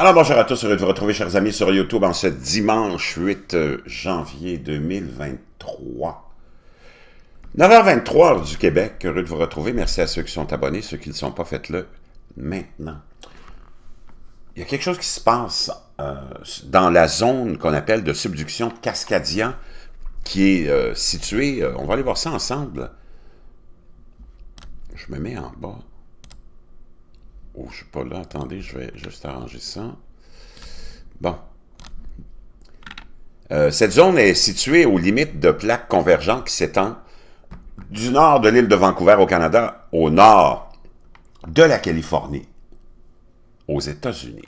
Alors bonjour à tous, heureux de vous retrouver chers amis sur YouTube en ce dimanche 8 euh, janvier 2023. 9h23 du Québec, heureux de vous retrouver. Merci à ceux qui sont abonnés, ceux qui ne sont pas, faites-le maintenant. Il y a quelque chose qui se passe euh, dans la zone qu'on appelle de subduction de Cascadia, qui est euh, située, on va aller voir ça ensemble. Je me mets en bas. Oh, je suis pas là. Attendez, je vais juste arranger ça. Bon. Euh, cette zone est située aux limites de plaques convergentes qui s'étendent du nord de l'île de Vancouver au Canada au nord de la Californie aux États-Unis.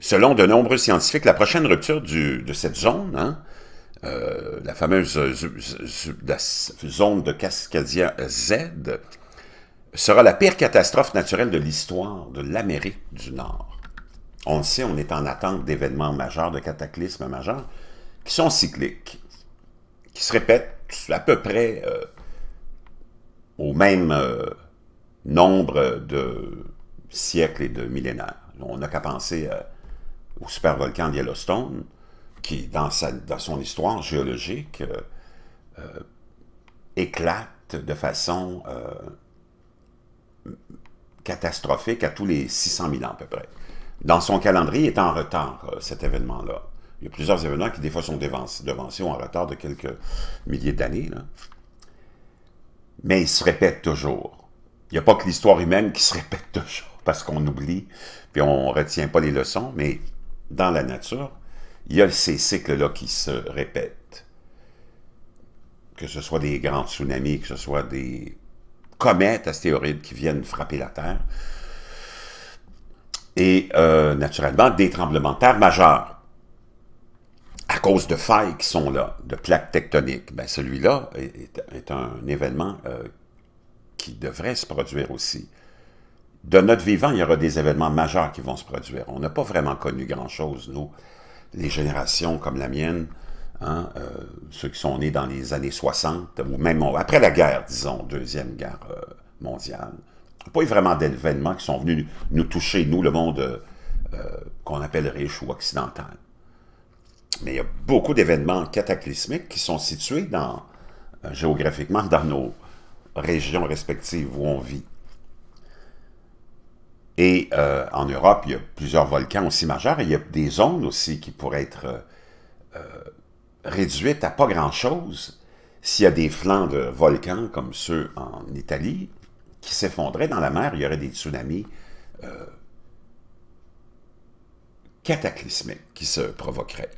Selon de nombreux scientifiques, la prochaine rupture de cette zone, hein, euh, la fameuse euh, zone de Cascadia Z, sera la pire catastrophe naturelle de l'histoire de l'Amérique du Nord. On le sait, on est en attente d'événements majeurs, de cataclysmes majeurs, qui sont cycliques, qui se répètent à peu près euh, au même euh, nombre de siècles et de millénaires. On n'a qu'à penser euh, au supervolcan de Yellowstone, qui, dans, sa, dans son histoire géologique, éclate de façon catastrophique à tous les 600 000 ans à peu près. Dans son calendrier, il est en retard, euh, cet événement-là. Il y a plusieurs événements qui, des fois, sont devancés, ou en retard de quelques milliers d'années. Mais il se répète toujours. Il n'y a pas que l'histoire humaine qui se répète toujours, parce qu'on oublie, puis on ne retient pas les leçons, mais dans la nature, il y a ces cycles-là qui se répètent. Que ce soit des grands tsunamis, que ce soit des comètes astéroïdes qui viennent frapper la Terre. Et euh, naturellement, des tremblements de terre majeurs. À cause de failles qui sont là, de plaques tectoniques. Ben, Celui-là est, un événement euh, qui devrait se produire aussi. De notre vivant, il y aura des événements majeurs qui vont se produire. On n'a pas vraiment connu grand-chose, nous, les générations comme la mienne, Hein, euh, ceux qui sont nés dans les années 60, ou même après la guerre, disons, Deuxième Guerre euh, mondiale. Pas eu vraiment d'événements qui sont venus nous toucher, nous, le monde euh, qu'on appelle riche ou occidental. Mais il y a beaucoup d'événements cataclysmiques qui sont situés géographiquement dans nos régions respectives où on vit. Et en Europe, il y a plusieurs volcans aussi majeurs il y a des zones aussi qui pourraient être réduite à pas grand-chose s'il y a des flancs de volcans comme ceux en Italie qui s'effondraient dans la mer, il y aurait des tsunamis euh, cataclysmiques qui se provoqueraient,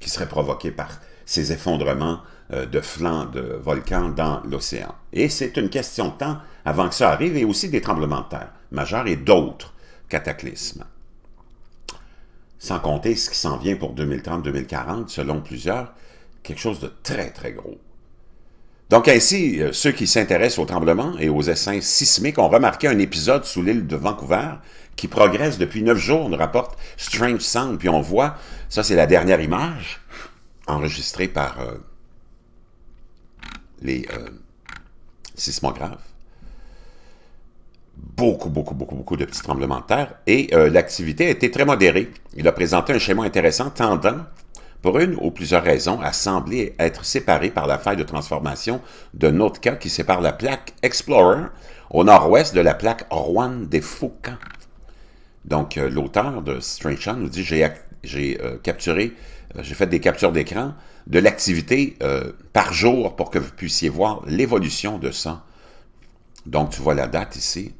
qui seraient provoqués par ces effondrements euh, de flancs de volcans dans l'océan. Et c'est une question de temps avant que ça arrive, et aussi des tremblements de terre majeurs et d'autres cataclysmes sans compter ce qui s'en vient pour 2030-2040, selon plusieurs, quelque chose de très, très gros. Donc ainsi, euh, ceux qui s'intéressent aux tremblements et aux essais sismiques ont remarqué un épisode sous l'île de Vancouver qui progresse depuis neuf jours, nous rapporte Strange Sound, puis on voit, ça c'est la dernière image enregistrée par euh, les euh, sismographes beaucoup, beaucoup, beaucoup, beaucoup de petits tremblements de terre et euh, l'activité a été très modérée. Il a présenté un schéma intéressant tendant, pour une ou plusieurs raisons, à sembler être séparé par la faille de transformation d'un autre cas qui sépare la plaque Explorer au nord-ouest de la plaque Juan de Fuca. Donc, euh, l'auteur de Strange nous dit J'ai euh, capturé, j'ai fait des captures d'écran de l'activité par jour pour que vous puissiez voir l'évolution de ça. Donc, tu vois la date ici,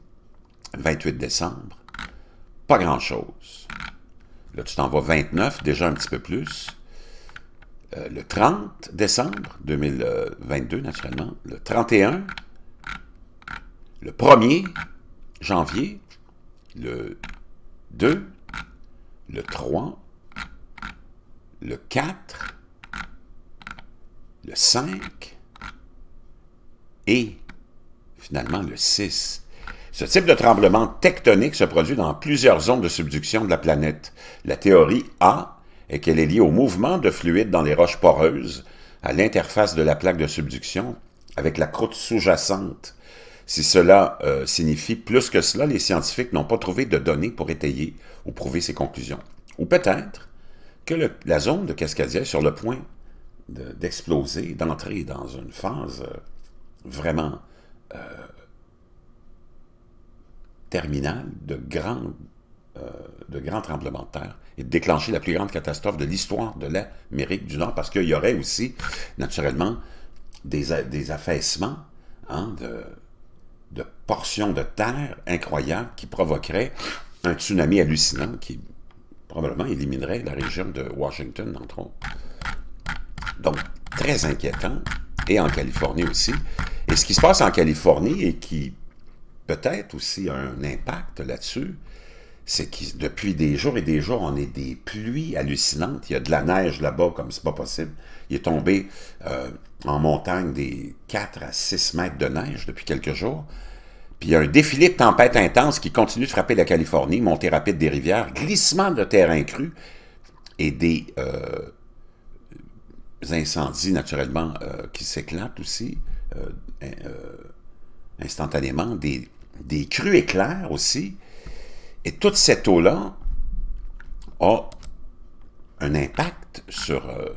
28 décembre, pas grand-chose. Là, tu t'en vas 29, déjà un petit peu plus. Euh, le 30 décembre 2022, euh, naturellement. Le 31, le 1er janvier, le 2, le 3, le 4, le 5 et finalement le 6. Ce type de tremblement tectonique se produit dans plusieurs zones de subduction de la planète. La théorie A est qu'elle est liée au mouvement de fluides dans les roches poreuses, à l'interface de la plaque de subduction avec la croûte sous-jacente. Si cela euh, signifie plus que cela, les scientifiques n'ont pas trouvé de données pour étayer ou prouver ces conclusions. Ou peut-être que la zone de Cascadia est sur le point d'exploser, d'entrer dans une phase euh, vraiment euh, de grands, euh, de grands tremblements de terre et de déclencher la plus grande catastrophe de l'histoire de l'Amérique du Nord, parce qu'il y aurait aussi, naturellement, des, affaissements hein, de, de portions de terre incroyables qui provoqueraient un tsunami hallucinant qui probablement éliminerait la région de Washington, entre autres. Donc, très inquiétant, et en Californie aussi. Et ce qui se passe en Californie et qui peut-être aussi un impact là-dessus, c'est que depuis des jours et des jours, on est des pluies hallucinantes. Il y a de la neige là-bas comme c'est pas possible. Il est tombé euh, en montagne des 4 à 6 mètres de neige depuis quelques jours. Puis il y a un défilé de tempêtes intenses qui continue de frapper la Californie, montée rapide des rivières, glissement de terrain cru et des euh, incendies naturellement euh, qui s'éclatent aussi instantanément, des des crues éclairs aussi. Et toute cette eau-là a un impact sur... Euh,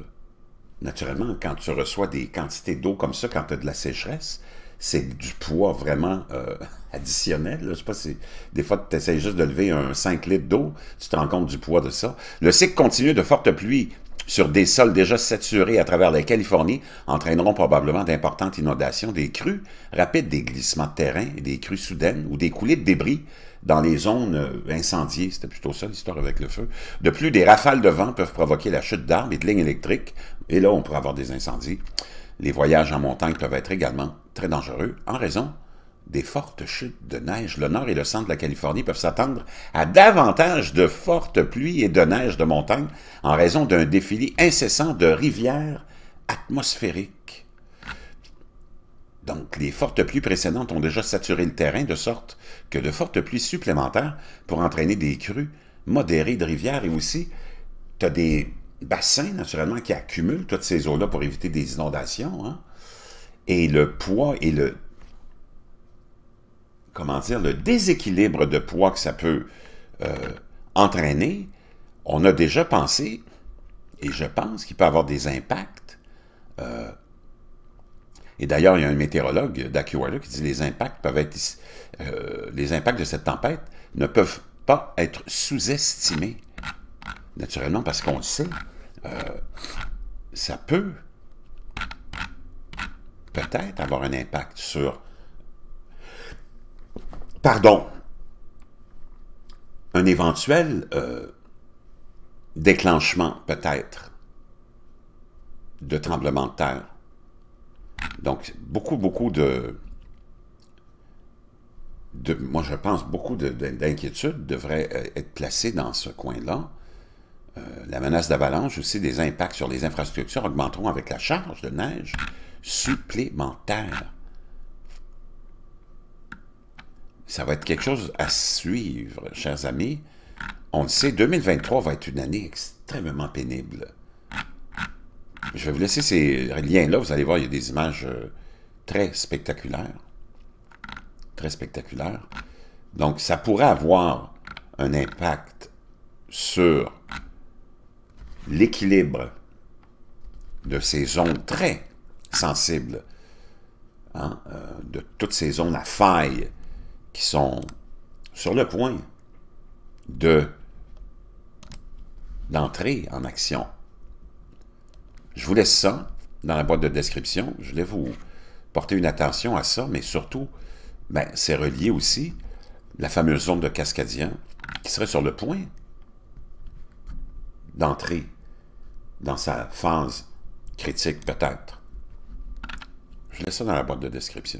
naturellement, quand tu reçois des quantités d'eau comme ça, quand tu as de la sécheresse, c'est du poids vraiment euh, additionnel. Je sais pas si des fois tu essaies juste de lever un 5 litres d'eau, tu te rends compte du poids de ça. Le cycle continue de fortes pluies sur des sols déjà saturés à travers la Californie entraîneront probablement d'importantes inondations, des crues rapides, des glissements de terrain et des crues soudaines ou des coulées de débris dans les zones euh, incendiées, c'était plutôt ça l'histoire avec le feu. De plus, des rafales de vent peuvent provoquer la chute d'arbres et de lignes électriques, et là on pourrait avoir des incendies. Les voyages en montagne peuvent être également très dangereux en raison des fortes chutes de neige, le nord et le centre de la Californie peuvent s'attendre à davantage de fortes pluies et de neige de montagne en raison d'un défilé incessant de rivières atmosphériques. Donc, les fortes pluies précédentes ont déjà saturé le terrain de sorte que de fortes pluies supplémentaires pour entraîner des crues modérées de rivières et aussi, tu as des bassins, naturellement, qui accumulent toutes ces eaux-là pour éviter des inondations. Hein. Et le poids et le comment dire, le déséquilibre de poids que ça peut euh, entraîner, on a déjà pensé, et je pense qu'il peut avoir des impacts. Euh, et d'ailleurs, il y a un météorologue d'AccuWeather qui dit que les impacts peuvent être euh, les impacts de cette tempête ne peuvent pas être sous-estimés. Naturellement, parce qu'on le sait, ça peut peut-être avoir un impact sur pardon, un éventuel euh, déclenchement peut-être de tremblement de terre. Donc, beaucoup, beaucoup de... moi, je pense beaucoup d'inquiétudes devraient euh, être placées dans ce coin-là. Euh, la menace d'avalanche, aussi des impacts sur les infrastructures augmenteront avec la charge de neige supplémentaire. ça va être quelque chose à suivre, chers amis. On le sait, 2023 va être une année extrêmement pénible. Je vais vous laisser ces liens-là. Vous allez voir, il y a des images euh, très spectaculaires. Très spectaculaires. Donc, ça pourrait avoir un impact sur l'équilibre de ces zones très sensibles, hein, euh, de toutes ces zones à faille qui sont sur le point de d'entrer en action. Je vous laisse ça dans la boîte de description. Je voulais vous porter une attention à ça, mais surtout, ben, c'est relié aussi la fameuse zone de Cascadien qui serait sur le point d'entrer dans sa phase critique peut-être. Je laisse ça dans la boîte de description.